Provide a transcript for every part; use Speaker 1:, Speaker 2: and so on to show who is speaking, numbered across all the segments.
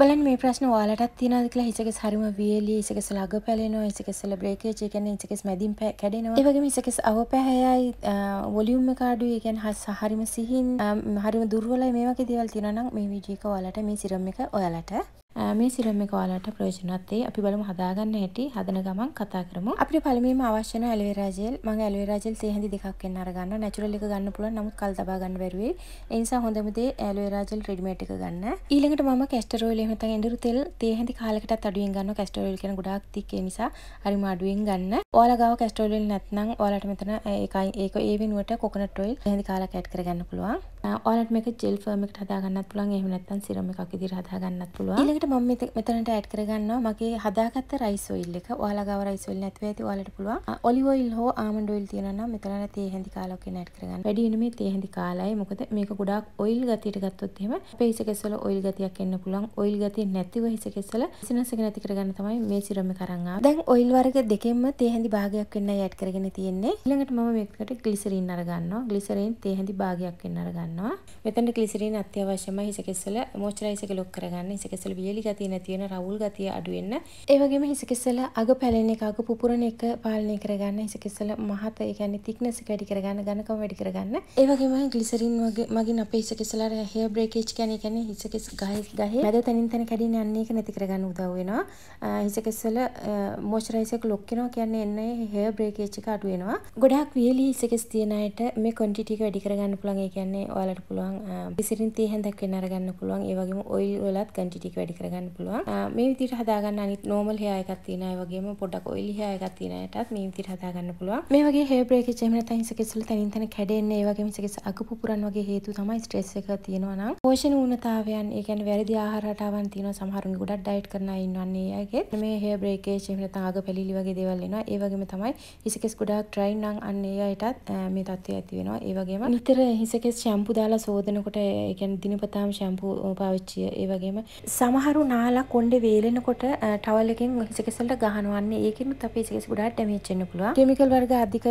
Speaker 1: බලන් මේ ප්‍රශ්න ඔයාලටත් තියෙනවද කියලා හිසකෙස් හරිම වියලි හිසකෙස් ළඟ පැලෙනවා හිසකෙස් වල බ්‍රේකේජ් ඒ කියන්නේ හිසකෙස් මැදින් කැඩෙනවා ඒ වගේම හිසකෙස් අවපැහැයයි වොලියුම් එක අඩුයි ඒ කියන්නේ හරිම සිහින් හරිම දුර්වලයි මේ වගේ දේවල් තියෙනවා නම් මේ වීඩියෝ එක ඔයාලට මේ සිරම් එක ඔයාලට මේ සිරම් එක ඔයාලට ප්‍රයෝජනවත් වෙයි. අපි බලමු හදාගන්න හැටි. හදන ගමන් කතා කරමු. අපිට පළමුවෙන්ම අවශ්‍ය වෙන ඇලෝවෙරා ජෙල්. මම ඇලෝවෙරා ජෙල් 100 හැඳි දෙකක් වෙන්න අරගන්න. නැචරල් එක ගන්න පුළුවන්. නමුත් කල් තබා ගන්න බැරි වෙයි. ඒ නිසා හොඳම දේ ඇලෝවෙරා ජෙල් රෙඩිමේඩ් එක ගන්න. ඊළඟට මම කැස්ටර් ඔයිල් එහෙම නැත්නම් එඳුරු තෙල් 30 හැඳි කාලයකටත් අඩුවෙන් ගන්නවා. කැස්ටර් ඔයිල් කියන ගොඩාක් තික් ඒ නිසා හරිම අඩුවෙන් ගන්න. ඔයාලා ගාව කැස්ටර් ඔයිල් නැත්නම් ඔයාලට මෙතන ඒකයි ඒක ඒ වෙනුවට කොකනට් ඔයිල් 30 හැඳි කාලයක් ඇඩ් කරගන්න පුළුවන්. ඔයාලට මේක ජෙල් ෆර්ම් එකට හදාගන්නත් පුළුවන්. එහෙම නැත්නම් සිරම් එකක් විදිහට හදාගන්නත් පුළුවන්. ඊළඟට ඊළඟට මම මෙතනට ඇඩ් කරගන්නවා මගේ හදාගත්ත රයිස් ඔයිල් එක. ඔයාලා ගාව රයිස් ඔයිල් නැතුව ඇති ඔයාලට පුළුවන් ඔලිව් ඔයිල් හෝ ආමන්ඩ් ඔයිල් තියෙනවා නම් මෙතන තේ හැඳි කාලාවක් වෙන ඇඩ් කරගන්න. වැඩියෙන්ම මේ තේ හැඳි කාලායි. මොකද මේක ගොඩාක් ඔයිල් ගතියට ගත්තොත් එහෙම අපේ හිස කෙස්වල ඔයිල් ගතියක් එන්න පුළුවන්. ඔයිල් ගතිය නැතිව හිස කෙස්වල සිනස් එක නැති කරගන්න තමයි මේ සිරම් එක අරන් ආවේ. දැන් ඔයිල් වර්ග දෙකෙන්ම තේ හැඳි භාගයක් වෙන්නයි ඇඩ් කරගෙන තියෙන්නේ. ඊළඟට මම මේකට ග්ලිසරින් අරගන්නවා. ග්ලිසරින් තේ හැඳි භාගයක් වෙන්න අරගන්නවා. මෙතන ග්ලිසරින් අත්‍යවශ්‍යමයි හිස කෙස්වල මොයිස්චරයිසර් එක ලොක් කරගන්න. හිස කෙස්වල සීතලෙලි ගතිය නැති වෙන රවුල් ගතිය අඩු වෙන්න ඒ වගේම හිස කෙසල අග පැලෙන එක අග පුපුරන එක පාලනය කරගන්න හිස කෙසල මහත ඒ කියන්නේ thickness එක වැඩි කරගන්න ඝනකම වැඩි කරගන්න ඒ වගේම ග්ලිසරින් වගේ මගින් අපේ හිස කෙසලට hair breakage කියන්නේ කියන්නේ හිස කෙස් ගහේ ගහේ මැද තනින් තන කැඩෙන යන්නේ ඒක නැති කරගන්න උදව් වෙනවා හිස කෙසල මොයිස්චරයිසර් එක ලොක් වෙනවා කියන්නේ එන්නේ hair breakage එක අඩු වෙනවා ගොඩාක් වියලි හිසකෙස් තියෙන අයට මේ quantity එක වැඩි කරගන්න පුළුවන් ඒ කියන්නේ ඔයාලට පුළුවන් ඉසිරින් 30 හැන්දක් වෙන අරගන්න පුළුවන් ඒ වගේම oil වලත් quantity එක වැඩි කරගන්න පුළුවන්. මේ විදිහට හදාගන්න අනිත් normal hair එකක් තියෙන අය වගේම පොඩක් oily hair එකක් තියෙන අයටත් මේ විදිහට හදාගන්න පුළුවන්. මේ වගේ hair breakage එහෙම නැත්නම් හිස කෙස් වල තනින් තන කැඩෙන්නේ ඒ වගේම හිස කෙස් අග පුපුරන වගේ හේතු තමයි stress එක තියෙනවා නම් පෝෂණ ඌනතාවයන් ඒ කියන්නේ වැරදි ආහාර රටාවන් තියෙනවා සමහරුන්ගේ ගොඩක් diet කරන අය ඉන්නවන්නේ ඒ අයගේ. මේ hair breakage එහෙම නැත්නම් අග පැලිලි වගේ දේවල් එනවා. ඒ වගේම තමයි හිස කෙස් ගොඩක් dry නම් අන්න ඒ අයටත් මේ තත්ත්වය ඇති වෙනවා. ඒ වගේම නිතර හිස කෙස් shampoo දාලා සෝදනකොට ඒ කියන්නේ දිනපතාම shampoo පාවිච්චිය ඒ වගේම සමහර සමහරු නාලා කොණ්ඩේ වේලෙනකොට ටවල් එකෙන් හිසකෙසලට ගහනවන්නේ. ඒකෙනුත් අපේ හිසකෙස ගොඩාක් ඩැමේජ් වෙන්න පුළුවන්. කිමිකල් වර්ග අධික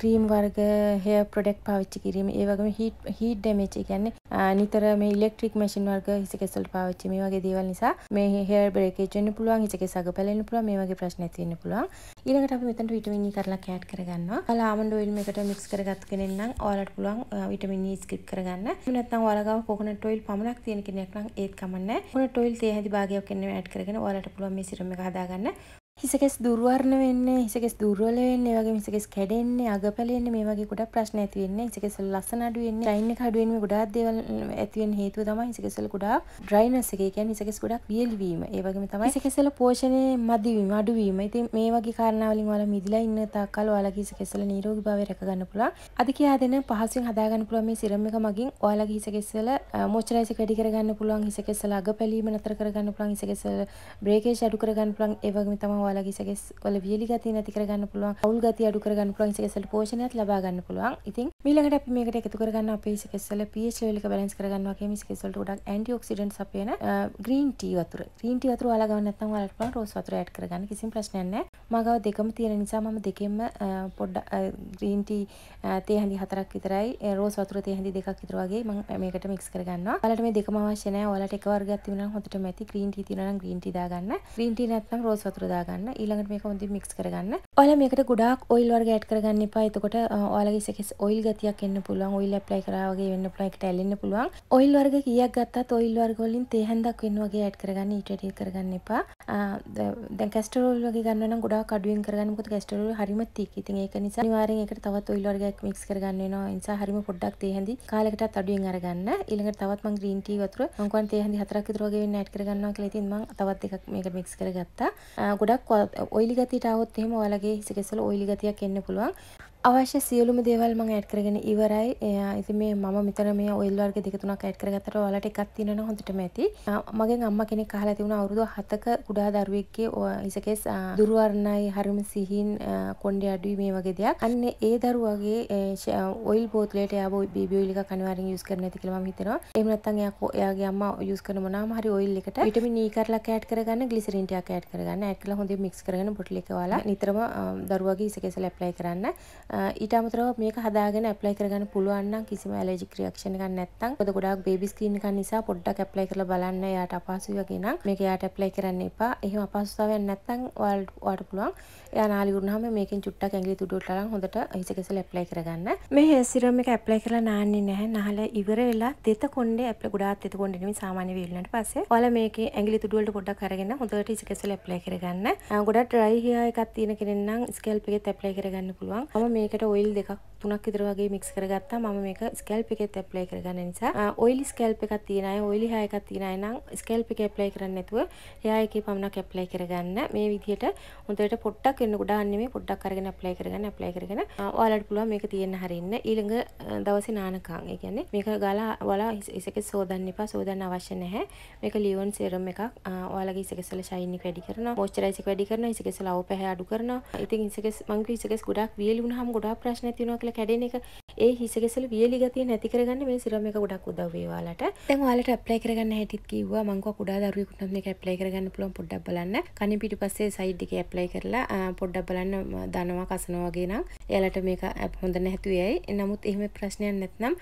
Speaker 1: ක්‍රීම් වර්ග, හෙයාර් ප්‍රොඩක්ට් පාවිච්චි කිරීම, ඒ වගේම හීට් හීට් ඩැමේජ්, ඒ කියන්නේ නිතර මේ ඉලෙක්ට්‍රික් මැෂින් වර්ග හිසකෙසලට පාවිච්චි මේ වගේ දේවල් නිසා මේ හෙයාර් බ්‍රේකේජ් වෙන්න පුළුවන්, හිසකෙස අග පැලෙන්න පුළුවන්, මේ වගේ ප්‍රශ්න ඇති වෙන්න පුළුවන්. ඊළඟට අපි මෙතනට විටමින් E කරලා කැඩ් කරගන්නවා. කලා ආමන්ඩ් ඔයිල් මේකට මික්ස් කරගත් කෙනෙක් නම් ඔයාලට පුළුවන් විටමින් E ස්කිප් කරගන්න. නැත්නම් ඔයාලා ගාව කොකනට් ඔයිල් පමණක් තියෙන කෙනෙක් නම් ඒත් කමන්නේ. කොකනට් ඔයිල් තේ පැහැදි භාගයක් එන්න ඇඩ් කරගෙන ඔයාලට පුළුවන් මේ සිරම් එක හදාගන්න. හිසකෙස් දුරුවරණ වෙන්න හිසකෙස් දුර්වල වෙන්න වගේ මිසකෙස් කැඩෙන්නේ අගපලෙන්නේ මේ වගේ ගොඩක් ප්‍රශ්න ඇති වෙන්නේ හිසකෙස් වල ලස්සන අඩු වෙන්නේ ඩ්‍රයින් එක අඩු වෙන්නේ ගොඩාක් දේවල් ඇති වෙන හේතුව තමයි හිසකෙස් වල ගොඩාක් ඩ්‍රයිනස් එක කියන්නේ හිසකෙස් ගොඩාක් වියලි වීම ඒ වගේම තමයි හිසකෙස් වල පෝෂණය මදි වීම අඩු වීම ඉතින් මේ වගේ කාරණා වලින් ඔයාලා මිදලා ඉන්න තාක්කල් ඔයාලගේ හිසකෙස් වල නිරෝගී භාවය රැක ගන්න පුළුවන් අද කියා දෙන පහසුවෙන් හදා ගන්න පුළුවන් මේ සිරම් එක මගින් ඔයාලගේ හිසකෙස් වල මොයිස්චරයිස් එක වැඩි කර ගන්න පුළුවන් හිසකෙස් වල අගපැලීම නතර කර ගන්න පුළුවන් හිසකෙස් වල බ්‍රේකේජ් අඩු කර ගන්න පුළුවන් ඒ වගේම තමයි ඔයාලගේ ඉසකෙස් වල වියලි ගතිය නැති කරගන්න පුළුවන් අවුල් ගතිය අඩු කරගන්න පුළුවන් ඉසකෙස් වල පෝෂණයත් ලබා ගන්න පුළුවන් ඉතින් ඊළඟට අපි මේකට එකතු කරගන්න අපේ ඉසකෙස් වල pH level එක බැලන්ස් කරගන්න වගේම ඉසකෙස් වලට ගොඩක් ඇන්ටි ඔක්සිඩන්ට්ස් අපේන ග්‍රීන් ටී වතුර ග්‍රීන් ටී වතුර ඔයාලා ගන්න නැත්නම් ඔයාලට පුළුවන් රෝස් වතුර ඇඩ් කරගන්න කිසිම ප්‍රශ්නයක් නැහැ මගව දෙකම තියෙන නිසා මම දෙකෙන්ම පොඩ්ඩක් ග්‍රීන් ටී තේ හැඳි හතරක් විතරයි රෝස් වතුර තේ හැඳි දෙකක් විතර වගේ මම මේකට මික්ස් කරගන්නවා ඔයාලට මේ දෙකම අවශ්‍ය නැහැ ඔයාලට එක වර්ගයක් තිබුණා නම් හොඳටම ඇති ග්‍රීන් ටී තියෙනවා නම් ග්‍රීන් ටී දාගන්න ග්‍රීන් ටී නැත්නම් රෝස් වතුර දාගන්න දාගන්න ඊළඟට මේක හොඳින් මික්ස් කරගන්න. ඔයාලා මේකට ගොඩාක් ඔයිල් වර්ග ඇඩ් කරගන්න එපා. එතකොට ඔයාලගේ ඉසකෙස් ඔයිල් ගතියක් එන්න පුළුවන්. ඔයිල් ඇප්ලයි කරා වගේ වෙන්න පුළුවන්. ඒකට ඇලෙන්න පුළුවන්. ඔයිල් වර්ග කීයක් ගත්තත් ඔයිල් වර්ග වලින් තේ හැන්දක් වෙන්න වගේ ඇඩ් කරගන්න ඊට වැඩිය කරගන්න එපා. දැන් කැස්ටරෝල් වගේ ගන්න නම් ගොඩාක් අඩුවෙන් කරගන්න මොකද කැස්ටරෝල් හරිම තික්. ඉතින් ඒක නිසා අනිවාර්යෙන් ඒකට තවත් ඔයිල් වර්ගයක් මික්ස් කරගන්න වෙනවා. ඒ නිසා හරිම පොඩ්ඩක් තේ හැඳි කාලයකටත් අඩුවෙන් අරගන්න. ඊළඟට තවත් මම green tea වතුර මම කියන්නේ තේ හැඳි හතරක් විතර වගේ වෙන්න ඇඩ් කරගන්නවා කියලා. ඉතින් මම තවත් එකක් මේකට මික්ස් කරගත්තා. ගොඩක් ඔයිලි ගතියට આવොත් එහෙම ඔයාලගේ හිස කෙසල ඔයිලි ගතියක් එන්න පුළුවන්. අවශ්‍ය සියලුම දේවල් මම ඇඩ් කරගෙන ඉවරයි. ඉතින් මේ මම මෙතන මේ ඔයිල් වර්ග දෙක තුනක් ඇඩ් කරගත්තට ඔයාලට එකක් තියෙනවා හොඳටම ඇති. මගෙන් අම්මා කෙනෙක් අහලා තිබුණා අවුරුදු 7ක කුඩා දරුවෙක්ගේ ඉසකෙස් දුර්වර්ණයි හරිම සිහින් කොණ්ඩේ අඩුයි මේ වගේ දෙයක්. අන්න ඒ දරුවාගේ ඔයිල් බෝතලයට එයා බේබි ඔයිල් එකක් අනිවාර්යෙන් යූස් කරන්න ඇති කියලා මම හිතනවා. එහෙම නැත්නම් එයා එයාගේ අම්මා යූස් කරන මොනවාම හරි ඔයිල් එකට විටමින් E කරලක් ඇඩ් කරගන්න, ග්ලිසරින් ටිකක් ඇඩ් කරගන්න, ඇඩ් කරලා හොඳින් මික්ස් කරගෙන බොටල් එක ඔයාලා නිතරම දරුවාගේ ඉසකෙස් වල ඇප්ලයි කරන්න. ඊට අමතරව මේක හදාගෙන ඇප්ලයි කරගන්න පුළුවන් නම් කිසිම ඇලර්ජික් රියැක්ෂන් එකක් නැත්නම් ඔද ගොඩාක් බේබි ස්කින් එකක් නිසා පොඩ්ඩක් ඇප්ලයි කරලා බලන්න එයාට අපහසුයි වගේ නම් මේක එයාට ඇප්ලයි කරන්න එපා. එහෙම අපහසුතාවයක් නැත්නම් ඔයාලට ඔයාට පුළුවන් එයා නාලි වුණාම මේකෙන් චුට්ටක් ඇඟිලි තුඩුවට තරම් හොඳට හිස කෙසල ඇප්ලයි කරගන්න. මේ හෙයාර් සිරම් එක ඇප්ලයි කරලා නාන්නේ නැහැ. නහල ඉවර වෙලා තෙත කොණ්ඩේ ඇප්ලයි ගොඩාක් තෙත කොණ්ඩේ නෙමෙයි සාමාන්‍ය වේලනට පස්සේ ඔයාලා මේකේ ඇඟිලි තුඩු වලට පොඩ්ඩක් අරගෙන හොඳට හිස කෙසල ඇප්ලයි කරගන්න. ගොඩක් ඩ්‍රයි හෙයාර් එකක් තියෙන කෙනෙක් නම් ස්කැල්ප් එකෙත් ඇප්ලයි කරගන්න පුළුවන්. මම මේකට ඔයිල් දෙකක් තුනක් විතර වගේ මික්ස් කරගත්තා මම මේක ස්කැල්ප් එකෙත් ඇප්ලයි කරගන්න නිසා ඔයිලි ස්කැල්ප් එකක් තියෙන අය ඔයිලි හැය එකක් තියෙන අය නම් ස්කැල්ප් එකේ ඇප්ලයි කරන්නේ නැතුව හැය එකේ පමණක් ඇප්ලයි කරගන්න මේ විදිහට හොඳට පොට්ටක් වෙන්න ගොඩාක් නෙමෙයි පොඩ්ඩක් අරගෙන ඇප්ලයි කරගන්න ඇප්ලයි කරගෙන ඔයාලට පුළුවන් මේක තියෙන්න හරින්න ඊළඟ දවසේ නානකම් ඒ කියන්නේ මේක ගාලා ඔයාලා ඉසකෙ සෝදන්න එපා සෝදන්න අවශ්‍ය නැහැ මේක ලියොන් සෙරම් එකක් ඔයාලගේ ඉසකෙස් වල ෂයින් එක වැඩි කරනවා මොයිස්චරයිස් එක වැඩි කරනවා ඉසකෙස් වල අවපැහැ අඩු කරනවා ඉතින් ඉසකෙස් මං කිව්ව ඉසකෙස් ගොඩාක් වියලි වුණාම ගොඩාක් ප්‍රශ්න තියෙනවා කියලා කැඩෙන එක ඒ හිසගෙසල වියලි ගතිය නැති කරගන්න මේ සිරම් එක ගොඩක් උදව් වේවා ඔයාලට. දැන් ඔයාලට ඇප්ලයි කරගන්න හැටිත් කිව්වා මං කව කුඩා දරුවෙකුට නම් මේක ඇප්ලයි කරගන්න පුළුවන් පොඩ්ඩක් බලන්න. කණි පිටිපස්සේ සයිඩ් එකේ ඇප්ලයි කරලා පොඩ්ඩක් බලන්න දනවා කසනවා වගේ නම් එයාලට මේක හොඳ නැහැතු යයි. නමුත් එහෙම ප්‍රශ්නයක් නැත්නම්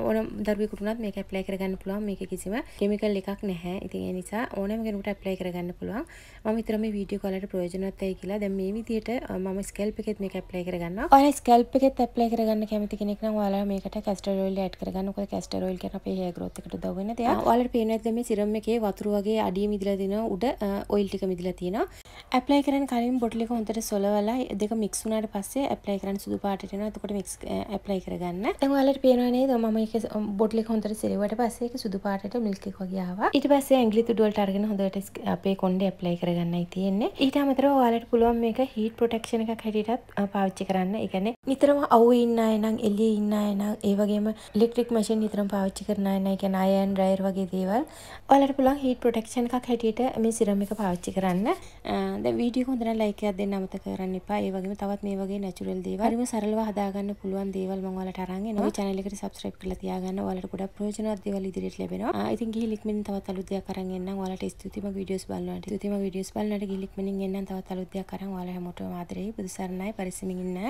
Speaker 1: ඕන දරුවෙකුටුනත් මේක ඇප්ලයි කරගන්න පුළුවන් මේක කිසිම කෙමිකල් එකක් නැහැ. ඉතින් ඒ නිසා ඕනම කෙනෙකුට ඇප්ලයි කරගන්න පුළුවන්. මම හිතනවා මේ වීඩියෝ කාලයට ප්‍රයෝජනවත් වෙයි කියලා. දැන් මේ විදිහට මම ස්කල්ප් එකෙත් මේක ඇප්ලයි කරගන්නවා. ඔයාලා ස්කල්ප් එකෙත් ඇප්ලයි කරගන්න කැමති නැති කෙනෙක් නම් ඔයාලා මේකට කැස්ටර් ඔයිල් ඇඩ් කරගන්න. මොකද කැස්ටර් ඔයිල් කියන්නේ අපේ hair growth එකට උදව් වෙන දෙයක්. ඔයාලට පේනවා ඇත්ද මේ සිරම් එකේ වතුර වගේ අඩිය මිදලා තිනවා උඩ ඔයිල් ටික මිදලා තිනවා. ඇප්ලයි කරන්න කලින් බොටල් එක හොඳට සොලවලා දෙක මික්ස් වුණාට පස්සේ ඇප්ලයි කරන්න සුදු පාටට එනවා. එතකොට මික්ස් ඇප්ලයි කරගන්න. දැන් ඔයාලට පේනවා නේද මම මේක බොටල් එක හොඳට සිරුවට පස්සේ ඒක සුදු පාටට මිල්ක් එක වගේ ආවා. ඊට පස්සේ ඇඟිලි තුඩු වලට අරගෙන හොඳට අපේ කොණ්ඩේ ඇප්ලයි කරගන්නයි තියෙන්නේ. ඊට අමතරව ඔයාලට පුළුවන් මේක හීට් ප්‍රොටෙක්ෂන් එකක් හැටියටත් පාවිච්චි කරන්න. ඒ කියන්නේ නිතරම අවු ඉන්න අය නම් එළියේ ඉන්න අය නම් ඒ වගේම ඉලෙක්ට්‍රික් මැෂින් නිතරම පාවිච්චි කරන අය නම් ඒ කියන්නේ අයර්න් ඩ්‍රයර් වගේ දේවල් ඔයාලට පුළුවන් හීට් ප්‍රොටෙක්ෂන් එකක් හැටියට මේ සිරම් එක පාවිච්චි කරන්න. දැන් වීඩියෝ එක හොඳ නම් ලයික් එකක් දෙන්න අමතක කරන්න එපා. ඒ වගේම තවත් මේ වගේ නැචරල් දේවල් හරිම සරලව හදාගන්න පුළුවන් දේවල් මම ඔයාලට අරන් එනවා. ඔය channel එකට subscribe කරලා තියාගන්න. ඔයාලට ගොඩක් ප්‍රයෝජනවත් දේවල් ඉදිරියට ලැබෙනවා. ඉතින් ගිහින් ඉක්මනින් තවත් අලුත් දෙයක් අරන් එන්නම්. ඔයාලට ස්තුතියි මගේ වීඩියෝස් බලනවාට. ස්තුතියි මගේ වීඩියෝස් බලනවාට ගිහින් ඉක්මනින් එන්නම්. තවත් අලුත් දෙයක් අරන් ඔයාලා හැමෝටම ආදරේ. බුදුසරණයි පරිස්සමින් ඉන්න.